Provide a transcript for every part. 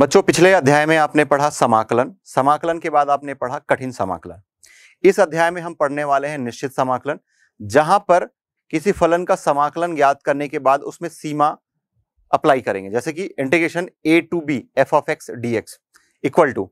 बच्चों पिछले अध्याय में आपने पढ़ा समाकलन समाकलन के बाद आपने पढ़ा कठिन समाकलन इस अध्याय में हम पढ़ने वाले हैं निश्चित समाकलन जहां पर किसी फलन का समाकलन ज्ञात करने के बाद उसमें सीमा अप्लाई करेंगे जैसे कि integration A to B F of X D x equal to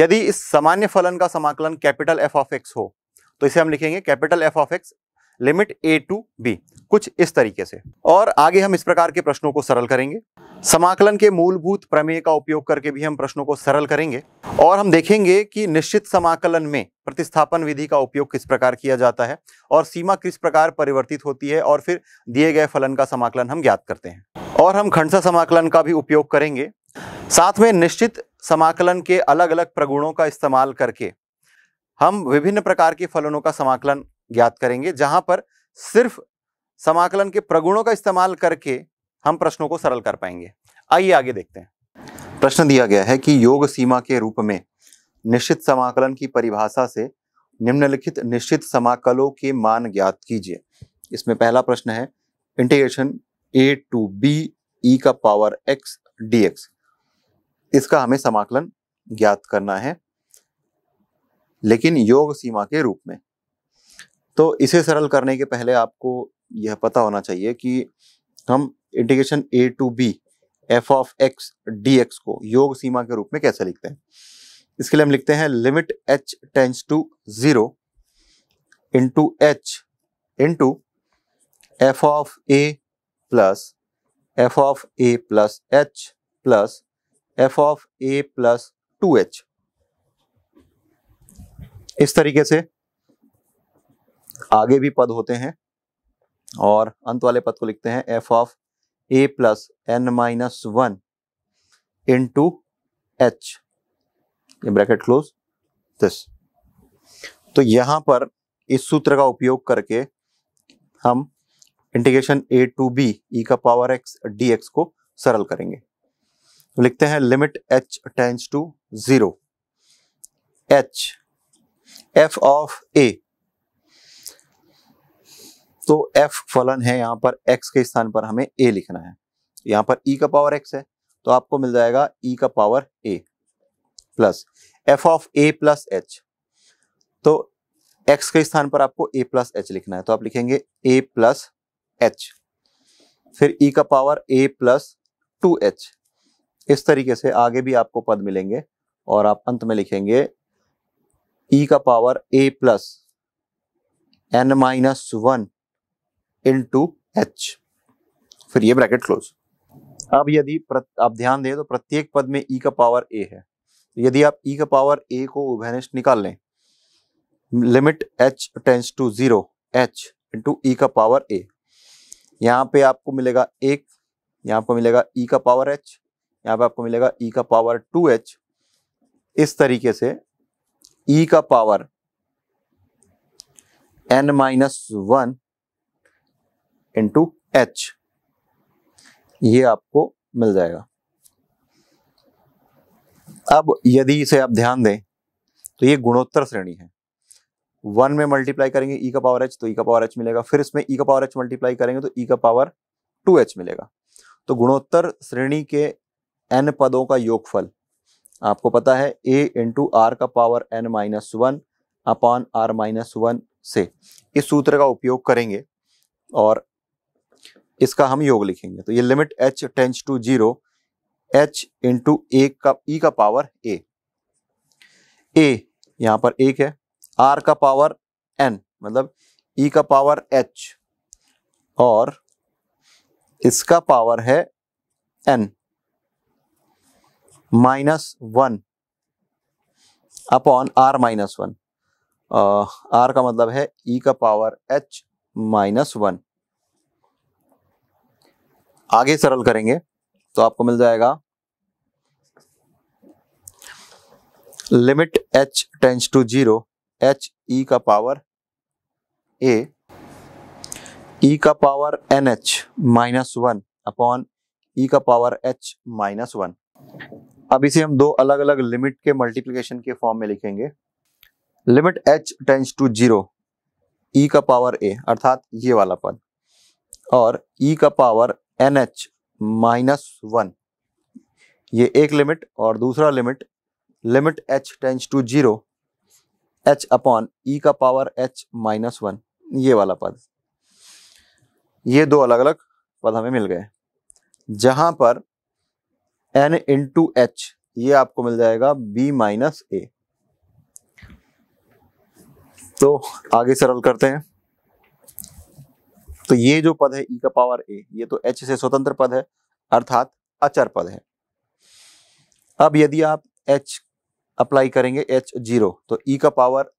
यदि इस सामान्य फलन का समाकलन कैपिटल एफ ऑफ एक्स हो तो इसे हम लिखेंगे capital F of X limit A to B कुछ इस तरीके से और आगे हम इस प्रकार के प्रश्नों को सरल करेंगे समाकलन के मूलभूत प्रमेय का उपयोग करके भी हम प्रश्नों को सरल करेंगे और हम देखेंगे कि निश्चित समाकलन में प्रतिस्थापन विधि का उपयोग किस प्रकार किया जाता है और सीमा किस प्रकार परिवर्तित होती है और फिर दिए गए फलन का समाकलन हम ज्ञात करते हैं और हम खंडसा समाकलन का भी उपयोग करेंगे साथ में निश्चित समाकलन के अलग अलग प्रगुणों का इस्तेमाल करके हम विभिन्न प्रकार के फलनों का समाकलन ज्ञात करेंगे जहां पर सिर्फ समाकलन के प्रगुणों का इस्तेमाल करके हम प्रश्नों को सरल कर पाएंगे आइए आगे देखते हैं प्रश्न दिया गया है कि योग सीमा के रूप में निश्चित समाकलन की परिभाषा से निम्नलिखित निश्चित समाकलों के मान ज्ञात कीजिए इसमें पहला प्रश्न है integration A to B E का पावर एक्स डी एक्स इसका हमें समाकलन ज्ञात करना है लेकिन योग सीमा के रूप में तो इसे सरल करने के पहले आपको यह पता होना चाहिए कि हम integration A to B F of X D X को योग सीमा के रूप में कैसे लिखते हैं इसके लिए हम लिखते हैं limit H tends to zero into H into F of A plus F of A plus H plus F of A plus two H इस तरीके से आगे भी पद होते हैं और अंत वाले पद को लिखते हैं F of A plus N minus one into H ये ब्रैकेट क्लोज दिस तो यहां पर इस सूत्र का उपयोग करके हम integration A to B E का पावर एक्स डी एक्स को सरल करेंगे तो लिखते हैं limit H tends to zero H F of A तो एफ फलन है यहाँ पर एक्स के स्थान पर हमें ए लिखना है यहाँ पर e का पावर एक्स है तो आपको मिल जाएगा e का power A plus F of A plus H तो x के स्थान पर आपको a प्लस एच लिखना है तो आप लिखेंगे a प्लस एच फिर e का power a plus two H इस तरीके से आगे भी आपको पद मिलेंगे और आप अंत में लिखेंगे e का power a plus N minus one into H फिर ये ब्रैकेट क्लोज अब यदि आप ध्यान दें तो प्रत्येक पद में ई e का पावर ए है तो यदि आप ई e का पावर ए को उभयनिष्ठ निकाल लें limit H tends to zero H into E का पावर ए यहाँ पे आपको मिलेगा एक यहाँ आपको मिलेगा ई e का पावर एच यहाँ पे आपको मिलेगा ई का पावर टू एच इस तरीके से ई का power N minus one into H ये आपको मिल जाएगा अब यदि इसे आप ध्यान दें तो ये गुणोत्तर श्रेणी है वन में मल्टीप्लाई करेंगे ई e का पावर एच तो ई e का पावर एच मिलेगा फिर इसमें ई e का पावर एच मल्टीप्लाई करेंगे तो ई का पावर टू एच मिलेगा तो गुणोत्तर श्रेणी के एन पदों का योगफल आपको पता है ए इंटू आर का power N minus one upon R minus one से इस सूत्र का उपयोग करेंगे और इसका हम योग लिखेंगे तो ये limit H tends to zero H into A का ई e का पावर ए ए यहां पर एक है आर का पावर एन मतलब ई e का पावर एच और इसका पावर है N minus one upon R minus one R का मतलब है ई e का पावर एच माइनस वन आगे सरल करेंगे तो आपको मिल जाएगा limit h tends to zero H E का पावर ए e का power N H minus one upon E का पावर एच माइनस वन अब इसे हम दो अलग अलग लिमिट के मल्टीप्लीकेशन के फॉर्म में लिखेंगे limit H tends to zero E का पावर ए अर्थात ये वाला पद और ई e का power N H minus one ये एक लिमिट और दूसरा limit limit H tends to zero H upon E का पावर एच माइनस वन ये वाला पद ये दो अलग अलग पद हमें मिल गए जहां पर एन इन टू एच ये आपको मिल जाएगा बी माइनस ए तो आगे सरल करते हैं तो ये जो पद है ई e का पावर ए ये तो एच से स्वतंत्र पद है अर्थात अचर पद है अब यदि आप एच अप्लाई करेंगे एच जीरो तो ई e का power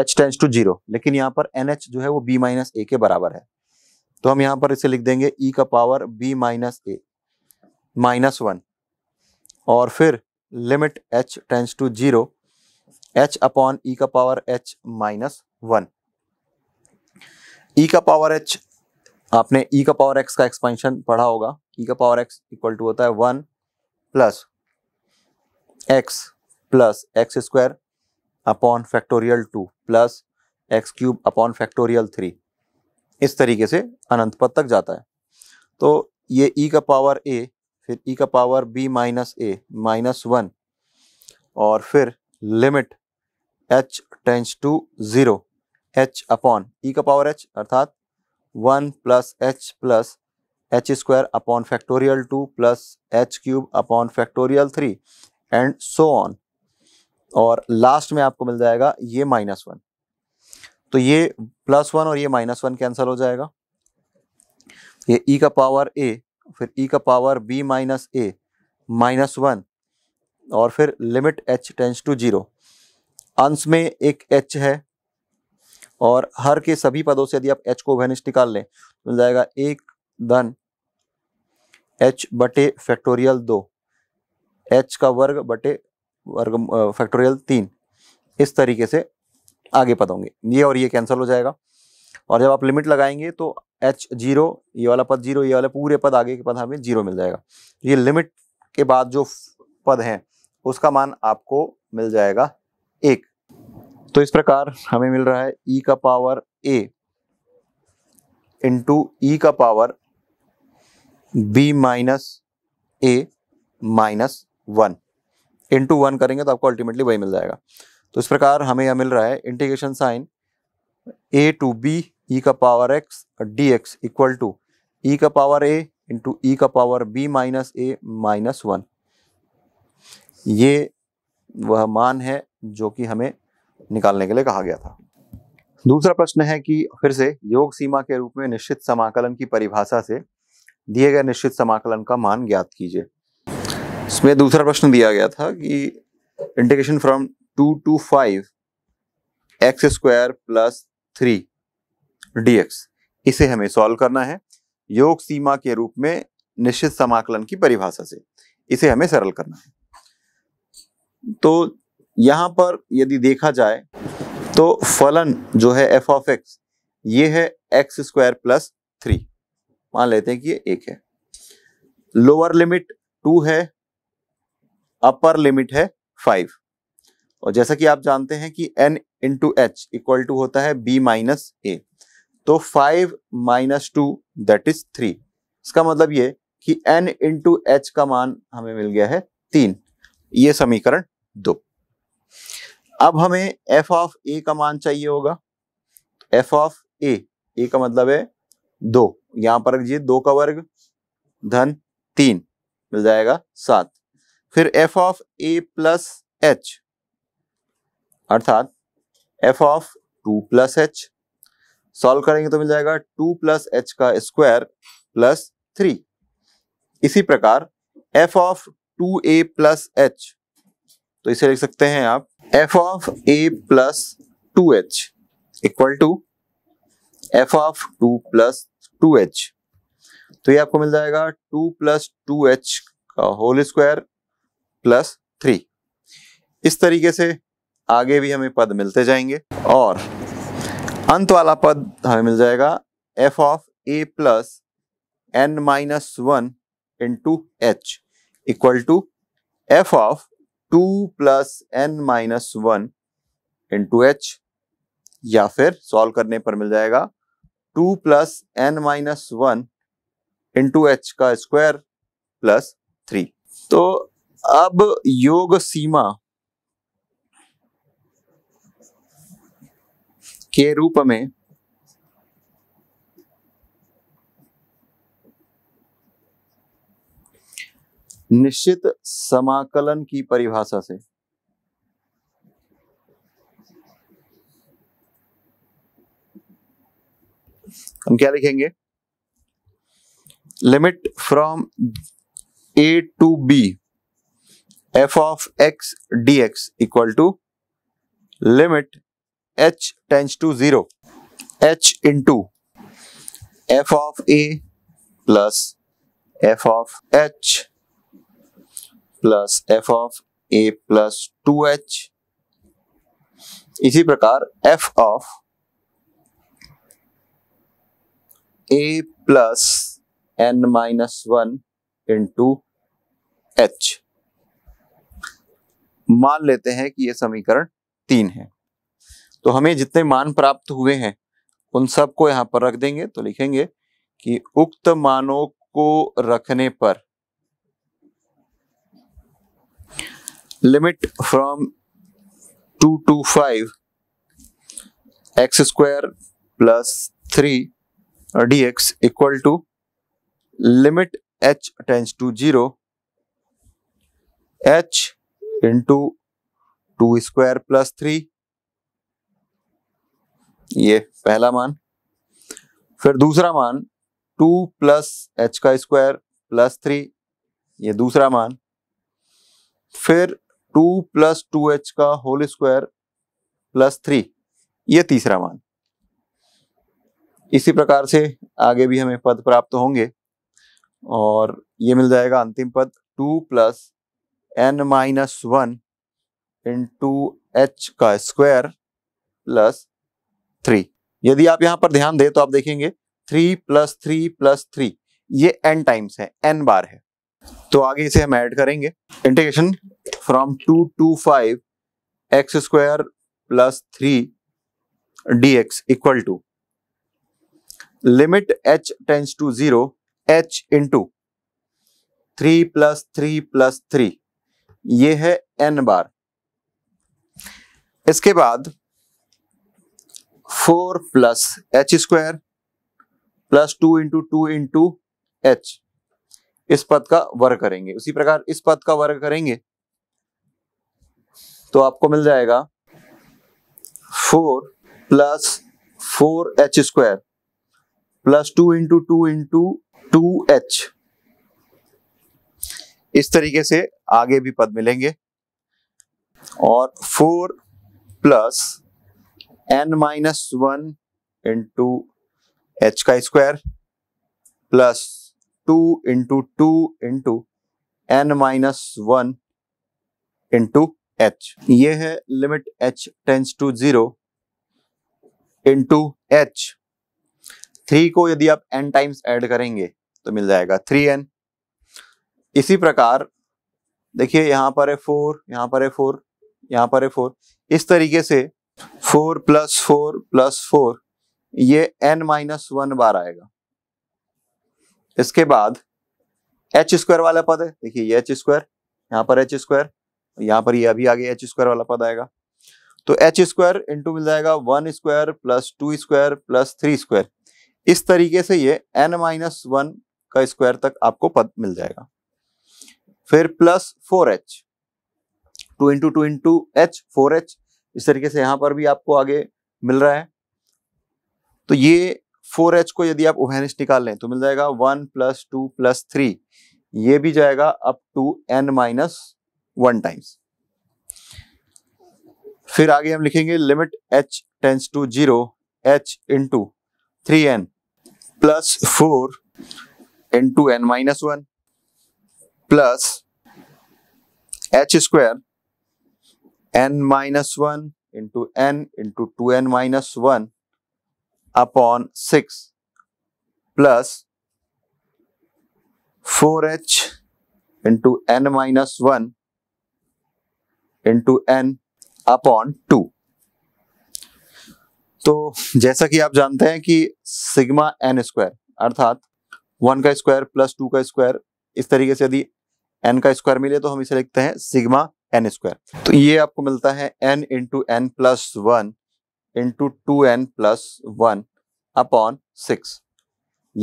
H tends to zero लेकिन यहां पर एन एच जो है वो बी माइनस ए के बराबर है तो हम यहां पर इसे लिख देंगे ई e का power B minus A minus one और फिर limit H tends to zero H upon E का power H minus one E e का पावर एच आपने ई e का पावर एक्स का एक्सपेंशन पढ़ा होगा ई e का पावर एक्स इक्वल टू होता है one plus X plus X square upon factorial two plus X cube upon factorial three इस तरीके से अनंत पद तक जाता है तो ये ई e का पावर ए फिर ई e का power B minus A minus one और फिर limit H tends to zero H upon E का पावर एच अर्थात one plus H plus H square upon factorial two plus H cube upon factorial three and so on और last में आपको मिल जाएगा ये माइनस वन तो ये प्लस वन और ये माइनस वन कैंसल हो जाएगा ये ई e का पावर ए फिर ई e का power B minus A minus one और फिर limit H tends to zero अंश में एक एच है और हर के सभी पदों से यदि आप एच को वैनिश निकाल लें तो मिल जाएगा एक धन एच बटे फैक्टोरियल दो एच का वर्ग बटे वर्ग फैक्टोरियल तीन इस तरीके से आगे पद होंगे ये और ये कैंसिल हो जाएगा और जब आप लिमिट लगाएंगे तो एच जीरो ये वाला पद जीरो ये वाला पूरे पद आगे के पद हमें जीरो मिल जाएगा ये लिमिट के बाद जो पद हैं उसका मान आपको मिल जाएगा एक तो इस प्रकार हमें मिल रहा है ई e का पावर ए इंटू ई का power B minus A minus one into one करेंगे तो आपको अल्टीमेटली वही मिल जाएगा तो इस प्रकार हमें यह मिल रहा है integration sign A to B E का power X D x equal to E का पावर ए इंटू ई का power B minus A minus one ये वह मान है जो कि हमें निकालने के लिए कहा गया था दूसरा प्रश्न है कि फिर से योग सीमा के रूप में निश्चित समाकलन की परिभाषा से दिए गए निश्चित समाकलन का मान ज्ञात कीजिए इसमें दूसरा प्रश्न दिया गया था कि integration from two to five x square plus three D इसे हमें सॉल्व करना है योग सीमा के रूप में निश्चित समाकलन की परिभाषा से इसे हमें सरल करना है तो यहाँ पर यदि देखा जाए तो फलन जो है एफ ऑफ एक्स ये है एक्स स्क्वायर प्लस थ्री मान लेते हैं कि ये एक है लोअर लिमिट टू है अपर लिमिट है फाइव और जैसा कि आप जानते हैं कि N into H equal to होता है बी माइनस ए तो five minus two that is three इसका मतलब ये कि एन इंटू एच का मान हमें मिल गया है तीन ये समीकरण दो अब हमें एफ ऑफ ए का मान चाहिए होगा एफ ऑफ ए ए का मतलब है दो यहां पर रखिए दो का वर्ग धन तीन मिल जाएगा सात फिर F of A plus H अर्थात F of two plus H solve करेंगे तो मिल जाएगा टू प्लस एच का स्क्वायर प्लस थ्री इसी प्रकार F of two A plus H तो इसे लिख सकते हैं आप F of A plus two H equal to F of two plus two H तो ये आपको मिल जाएगा टू प्लस टू एच का होल स्क्वायर प्लस थ्री इस तरीके से आगे भी हमें पद मिलते जाएंगे और अंत वाला पद हमें मिल जाएगा F of A plus N minus one into H equal to F of two plus N minus one into H या फिर सॉल्व करने पर मिल जाएगा two plus N minus one into H का स्क्वायर प्लस थ्री तो अब योग सीमा के रूप में निश्चित समाकलन की परिभाषा से हम क्या लिखेंगे limit from A to B F of X D x equal to limit H tends to zero H into F of A plus F of H plus F of A plus two H इसी प्रकार F of A plus N minus one into H मान लेते हैं कि यह समीकरण तीन है तो हमें जितने मान प्राप्त हुए हैं उन सबको यहां पर रख देंगे तो लिखेंगे कि उक्त मानों को रखने पर limit from 2 to 5 x square plus 3 dx equal to limit h tends to 0 h into 2 square plus 3 ये पहला मान फिर दूसरा मान 2 प्लस एच का स्क्वायर प्लस थ्री ये दूसरा मान फिर टू प्लस टू एच का होल स्क्वायर प्लस थ्री ये तीसरा मान इसी प्रकार से आगे भी हमें पद प्राप्त होंगे और ये मिल जाएगा अंतिम पद two plus N minus one into H का स्क्वायर प्लस थ्री यदि आप यहां पर ध्यान दें तो आप देखेंगे three plus three plus three ये एन टाइम्स है एन बार है तो आगे इसे हम ऐड करेंगे integration from two to five x square plus three d x equal to limit H tends to zero H into three plus three plus three ये है एन बार इसके बाद four plus H square plus two into two into h इस पद का वर्ग करेंगे उसी प्रकार इस पद का वर्ग करेंगे तो आपको मिल जाएगा four plus four h square plus two into two into two H इस तरीके से आगे भी पद मिलेंगे और four plus N minus one into H का square plus two into two into n minus one into H ये है limit H tends to zero into h three को यदि आप एन टाइम्स ऐड करेंगे तो मिल जाएगा थ्री एन इसी प्रकार देखिए यहां पर है फोर यहां पर है फोर यहां पर है फोर इस तरीके से four plus four plus four ये एन माइनस वन बार आएगा इसके बाद एच स्क्वायर वाला पद है देखिए ये एच स्क्वायर यहाँ पर एच स्क्वायर यहाँ पर ये अभी आगे एच स्क्वायर वाला पद आएगा तो एच स्क्वायर इंटू मिल जाएगा one square plus two square plus three square इस तरीके से ये एन माइनस वन का स्क्वायर तक आपको पद मिल जाएगा फिर plus four h two into two into h four h इस तरीके से यहां पर भी आपको आगे मिल रहा है तो ये फोर एच को यदि आप उभयनिष्ठ निकाल लें तो मिल जाएगा one plus two plus three ये भी जाएगा up to n minus one times फिर आगे हम लिखेंगे limit H tends to zero H into three n plus four into n minus one plus H square n minus one into n into two n minus one upon 6 plus 4h into n minus 1 into n upon two तो जैसा कि आप जानते हैं कि sigma n square अर्थात one का square plus two का स्क्वायर इस तरीके से यदि एन का स्क्वायर मिले तो हम इसे लिखते हैं सिग्मा एन स्क्वायर तो ये आपको मिलता है n into n plus one into two n plus one upon six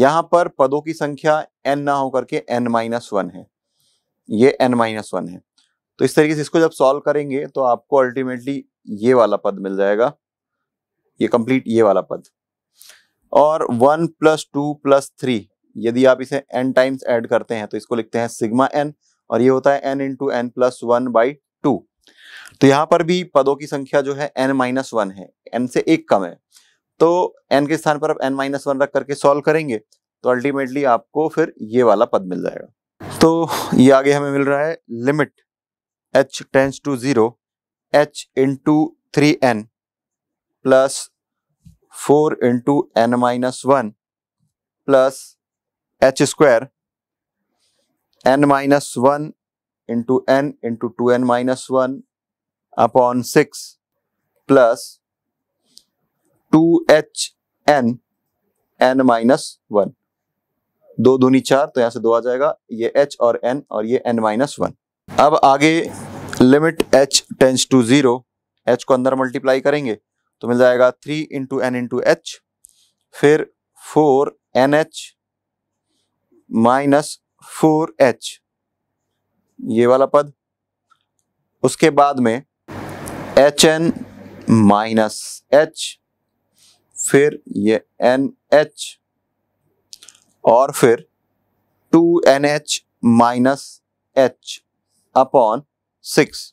यहां पर पदों की संख्या एन ना होकर के एन माइनस वन है ये एन माइनस वन है तो इस तरीके से इसको जब सॉल्व करेंगे तो आपको अल्टीमेटली ये वाला पद मिल जाएगा ये कंप्लीट ये वाला पद और one plus two plus three यदि आप इसे एन टाइम्स ऐड करते हैं तो इसको लिखते हैं सिग्मा एन और ये होता है n into n plus one by two तो यहां पर भी पदों की संख्या जो है एन माइनस वन है एन से एक कम है तो एन के स्थान पर आप एन माइनस वन रख करके सॉल्व करेंगे तो अल्टीमेटली आपको फिर ये वाला पद मिल जाएगा तो ये आगे हमें मिल रहा है limit H tends to zero H into three n plus four into n minus one plus H square n minus one into n into two n minus one upon six plus two h n n minus one दो दूनी चार तो यहां से दो आ जाएगा ये H और एन और ये एन माइनस वन अब आगे limit H tends to zero h को अंदर मल्टीप्लाई करेंगे तो मिल जाएगा three into n into h फिर four n H minus four h ये वाला पद उसके बाद में एच एन माइनस एच फिर ये एन एच और फिर two n H minus h upon six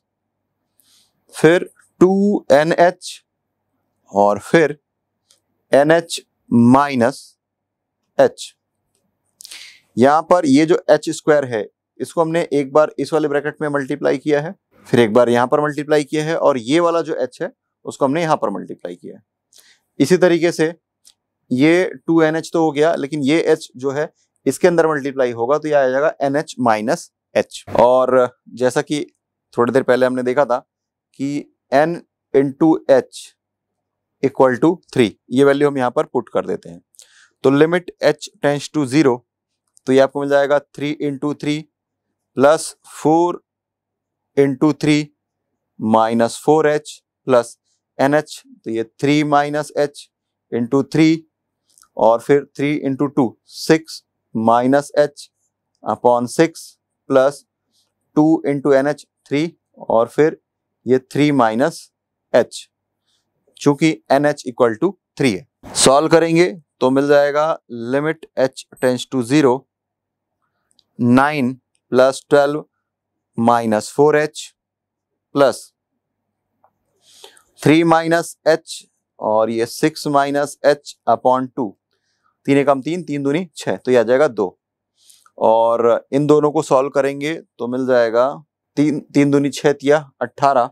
फिर टू एन एच और फिर एन एच माइनस एच यहां पर ये जो एच स्क्वायर है इसको हमने एक बार इस वाले ब्रैकेट में मल्टीप्लाई किया है फिर एक बार यहाँ पर मल्टीप्लाई किया है और ये वाला जो एच है उसको हमने यहाँ पर मल्टीप्लाई किया है इसी तरीके से ये टू एन एच तो हो गया लेकिन ये एच जो है इसके अंदर मल्टीप्लाई होगा तो यह आ जाएगा एन एच माइनस एच और जैसा कि थोड़ी देर पहले हमने देखा था कि n into H equal to three ये वैल्यू हम यहाँ पर पुट कर देते हैं तो limit H tends to zero तो ये आपको मिल जाएगा three into three plus four into three minus four h plus n h तो ये three minus h into three और फिर three into two six minus h upon six plus two into n h three और फिर ये three minus h चूंकि n h equal to three है solve करेंगे तो मिल जाएगा limit H tends to zero nine plus twelve minus four h plus three minus h और ये six minus h upon two तीन एक तीन तीन दूनी छः तो ये आ जाएगा दो और इन दोनों को सॉल्व करेंगे तो मिल जाएगा तीन तीन दूनी छः तिया अट्ठारह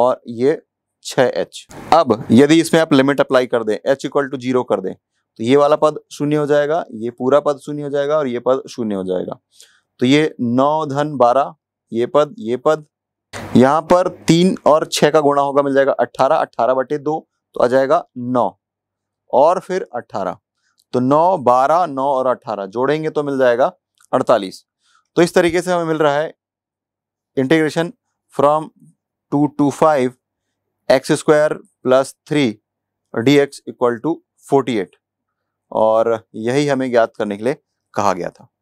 और ये छः एच अब यदि इसमें आप लिमिट अप्लाई कर दें एच इक्वल टू जीरो कर दें तो ये वाला पद शून्य हो जाएगा ये पूरा पद शून्य हो जाएगा और ये पद शून्य हो जाएगा तो ये नौ धन बारह ये पद ये पद यहाँ पर तीन और छह का गुणा होगा मिल जाएगा अट्ठारह अट्ठारह बटे दो तो आ जाएगा नौ और फिर अट्ठारह तो नौ बारह नौ और अट्ठारह जोड़ेंगे तो मिल जाएगा अड़तालीस तो इस तरीके से हमें मिल रहा है integration from two to five x square plus three d x equal to forty eight और यही हमें ज्ञात करने के लिए कहा गया था